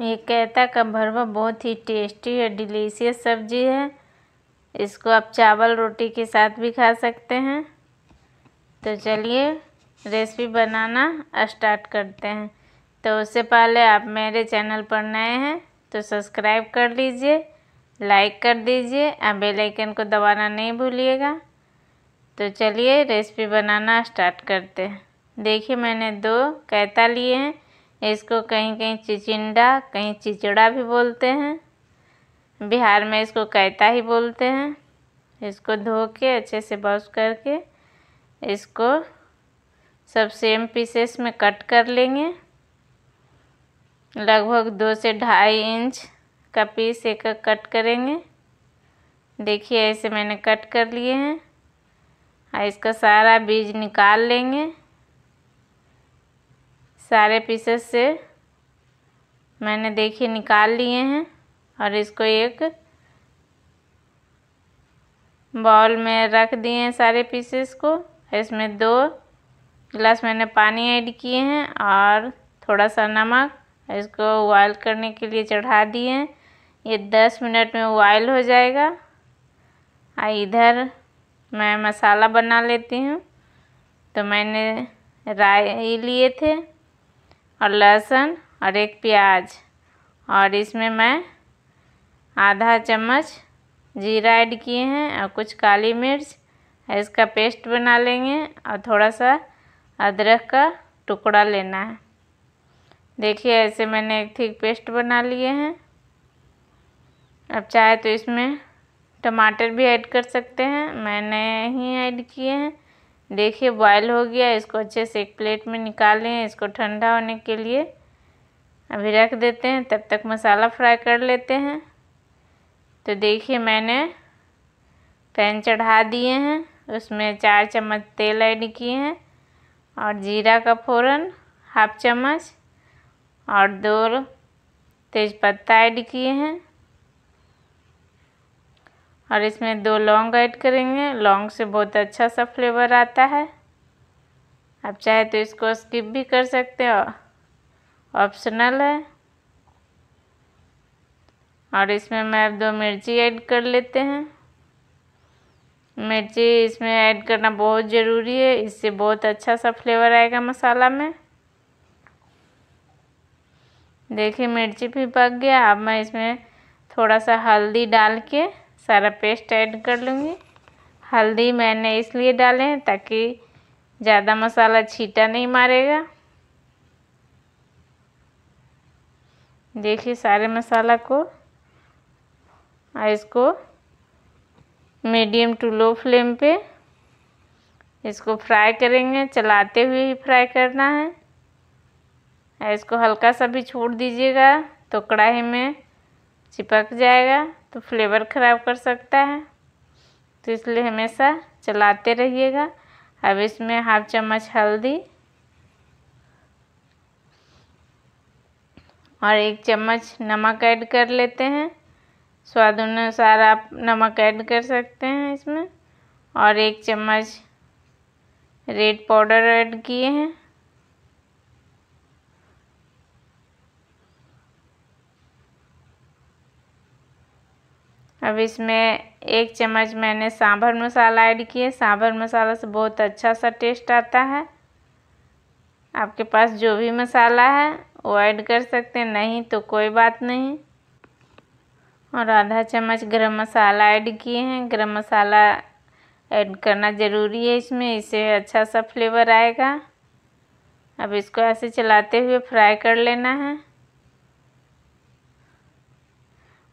ये कैता का भरवा बहुत ही टेस्टी और डिलीशियस सब्जी है इसको आप चावल रोटी के साथ भी खा सकते हैं तो चलिए रेसिपी बनाना स्टार्ट करते हैं तो उससे पहले आप मेरे चैनल पर नए हैं तो सब्सक्राइब कर लीजिए लाइक कर दीजिए और बेल आइकन को दबाना नहीं भूलिएगा तो चलिए रेसिपी बनाना स्टार्ट करते हैं देखिए मैंने दो कैता लिए हैं इसको कहीं कहीं चिचिंडा कहीं चिचड़ा भी बोलते हैं बिहार में इसको कैता ही बोलते हैं इसको धो के अच्छे से वॉश करके इसको सब सेम पीसेस में कट कर लेंगे लगभग दो से ढाई इंच का पीस एक कट करेंगे देखिए ऐसे मैंने कट कर लिए हैं और इसका सारा बीज निकाल लेंगे सारे पीसेस से मैंने देखिए निकाल लिए हैं और इसको एक बाउल में रख दिए हैं सारे पीसेस को इसमें दो गिलास मैंने पानी ऐड किए हैं और थोड़ा सा नमक इसको उबाइल करने के लिए चढ़ा दिए हैं ये दस मिनट में उबाइल हो जाएगा और इधर मैं मसाला बना लेती हूँ तो मैंने राई लिए थे और लहसुन और एक प्याज और इसमें मैं आधा चम्मच जीरा ऐड किए हैं और कुछ काली मिर्च इसका पेस्ट बना लेंगे और थोड़ा सा अदरक का टुकड़ा लेना है देखिए ऐसे मैंने एक ठीक पेस्ट बना लिए हैं अब चाहे तो इसमें टमाटर भी ऐड कर सकते हैं मैंने ही ऐड किए हैं देखिए बॉयल हो गया इसको अच्छे से एक प्लेट में निकालें इसको ठंडा होने के लिए अभी रख देते हैं तब तक मसाला फ्राई कर लेते हैं तो देखिए मैंने पैन चढ़ा दिए हैं उसमें चार चम्मच तेल ऐड किए हैं और जीरा का फ़ोरन हाफ चम्मच और दो तेज़पत्ता ऐड किए हैं और इसमें दो लौंग ऐड करेंगे लौंग से बहुत अच्छा सा फ्लेवर आता है आप चाहे तो इसको स्किप भी कर सकते हो ऑप्शनल है और इसमें मैं अब दो मिर्ची ऐड कर लेते हैं मिर्ची इसमें ऐड करना बहुत ज़रूरी है इससे बहुत अच्छा सा फ्लेवर आएगा मसाला में देखिए मिर्ची भी पक गया अब मैं इसमें थोड़ा सा हल्दी डाल के सारा पेस्ट ऐड कर लूँगी हल्दी मैंने इसलिए डाले हैं ताकि ज़्यादा मसाला छीटा नहीं मारेगा देखिए सारे मसाला को और इसको मीडियम टू लो फ्लेम पे इसको फ्राई करेंगे चलाते हुए ही फ्राई करना है इसको हल्का सा भी छोड़ दीजिएगा तो कढ़ाई में चिपक जाएगा तो फ्लेवर ख़राब कर सकता है तो इसलिए हमेशा चलाते रहिएगा अब इसमें हाफ चम्मच हल्दी और एक चम्मच नमक ऐड कर लेते हैं स्वाद अनुसार आप नमक ऐड कर सकते हैं इसमें और एक चम्मच रेड पाउडर ऐड किए हैं अब इसमें एक चम्मच मैंने सांभर मसाला ऐड किए सांभर मसाला से बहुत अच्छा सा टेस्ट आता है आपके पास जो भी मसाला है वो ऐड कर सकते हैं नहीं तो कोई बात नहीं और आधा चम्मच गरम मसाला ऐड किए हैं गरम मसाला ऐड करना ज़रूरी है इसमें इससे अच्छा सा फ्लेवर आएगा अब इसको ऐसे चलाते हुए फ्राई कर लेना है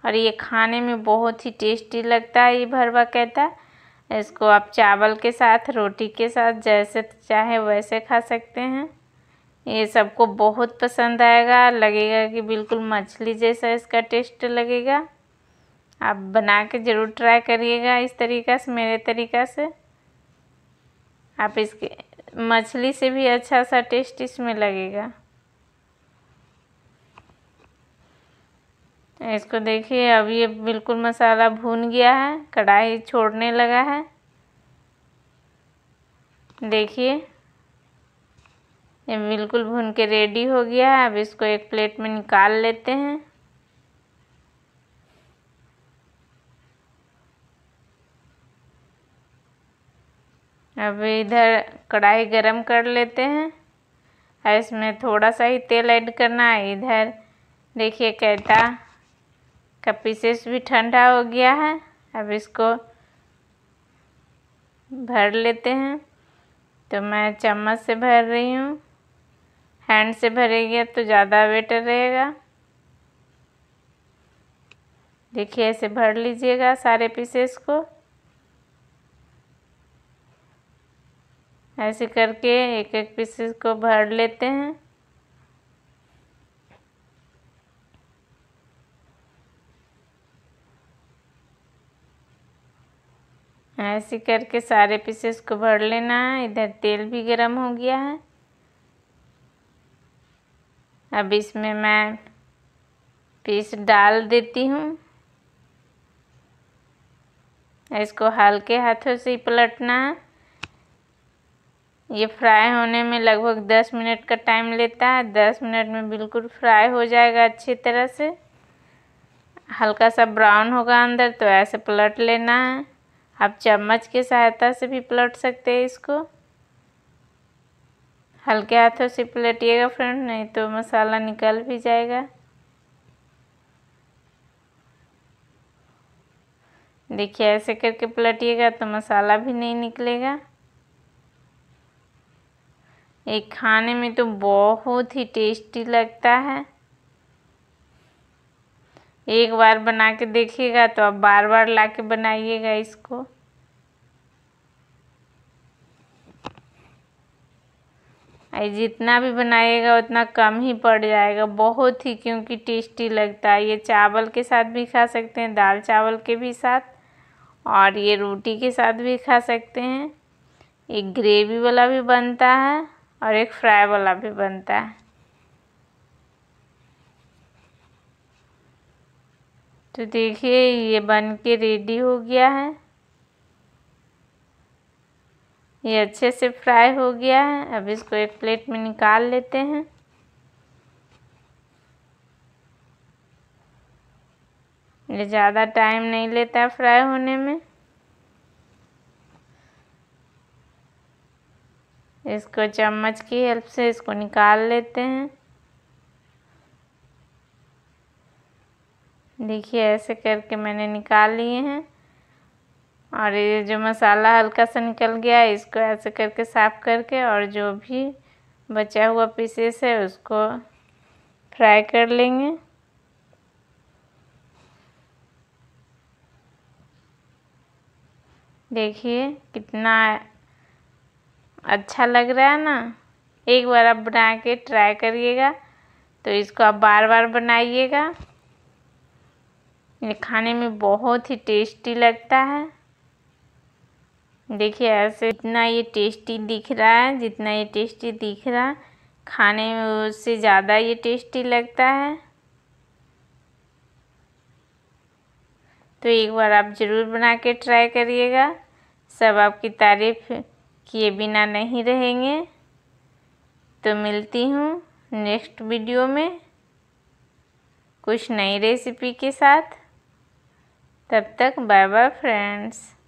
और ये खाने में बहुत ही टेस्टी लगता है ये भरवा कहता इसको आप चावल के साथ रोटी के साथ जैसे चाहे वैसे खा सकते हैं ये सबको बहुत पसंद आएगा लगेगा कि बिल्कुल मछली जैसा इसका टेस्ट लगेगा आप बना के ज़रूर ट्राई करिएगा इस तरीक़ा से मेरे तरीक़ा से आप इसके मछली से भी अच्छा सा टेस्ट इसमें लगेगा इसको देखिए अब ये बिल्कुल मसाला भून गया है कढ़ाई छोड़ने लगा है देखिए ये बिल्कुल भून के रेडी हो गया है अब इसको एक प्लेट में निकाल लेते हैं अब इधर कढ़ाई गरम कर लेते हैं और इसमें थोड़ा सा ही तेल ऐड करना है इधर देखिए कैटा इसका पीसेस भी ठंडा हो गया है अब इसको भर लेते हैं तो मैं चम्मच से भर रही हूँ हैंड से भरेगी तो ज़्यादा बेटर रहेगा देखिए ऐसे भर लीजिएगा सारे पीसेस को ऐसे करके एक एक पीसेस को भर लेते हैं ऐसे करके सारे पीसेस को भर लेना है इधर तेल भी गरम हो गया है अब इसमें मैं पीस डाल देती हूँ इसको हल्के हाथों से ही पलटना है ये फ्राई होने में लगभग दस मिनट का टाइम लेता है दस मिनट में बिल्कुल फ्राई हो जाएगा अच्छी तरह से हल्का सा ब्राउन होगा अंदर तो ऐसे पलट लेना है आप चम्मच की सहायता से भी पलट सकते हैं इसको हल्के हाथों से पलटिएगा फ्रेंड नहीं तो मसाला निकल भी जाएगा देखिए ऐसे करके पलटिएगा तो मसाला भी नहीं निकलेगा ये खाने में तो बहुत ही टेस्टी लगता है एक बार बना के देखिएगा तो आप बार बार ला के बनाइएगा इसको जितना भी बनाइएगा उतना कम ही पड़ जाएगा बहुत ही क्योंकि टेस्टी लगता है ये चावल के साथ भी खा सकते हैं दाल चावल के भी साथ और ये रोटी के साथ भी खा सकते हैं एक ग्रेवी वाला भी बनता है और एक फ्राई वाला भी बनता है तो देखिए ये बन के रेडी हो गया है ये अच्छे से फ्राई हो गया है अब इसको एक प्लेट में निकाल लेते हैं ये ज़्यादा टाइम नहीं लेता फ्राई होने में इसको चम्मच की हेल्प से इसको निकाल लेते हैं देखिए ऐसे करके मैंने निकाल लिए हैं और ये जो मसाला हल्का सा निकल गया है इसको ऐसे करके साफ़ करके और जो भी बचा हुआ पीसेस है उसको फ्राई कर लेंगे देखिए कितना अच्छा लग रहा है ना एक बार आप बना के ट्राई करिएगा तो इसको आप बार बार बनाइएगा ये खाने में बहुत ही टेस्टी लगता है देखिए ऐसे इतना ये टेस्टी दिख रहा है जितना ये टेस्टी दिख रहा है खाने में उससे ज़्यादा ये टेस्टी लगता है तो एक बार आप ज़रूर बना के ट्राई करिएगा सब आपकी तारीफ़ किए बिना नहीं रहेंगे तो मिलती हूँ नेक्स्ट वीडियो में कुछ नई रेसिपी के साथ तब तक बाय बाय फ्रेंड्स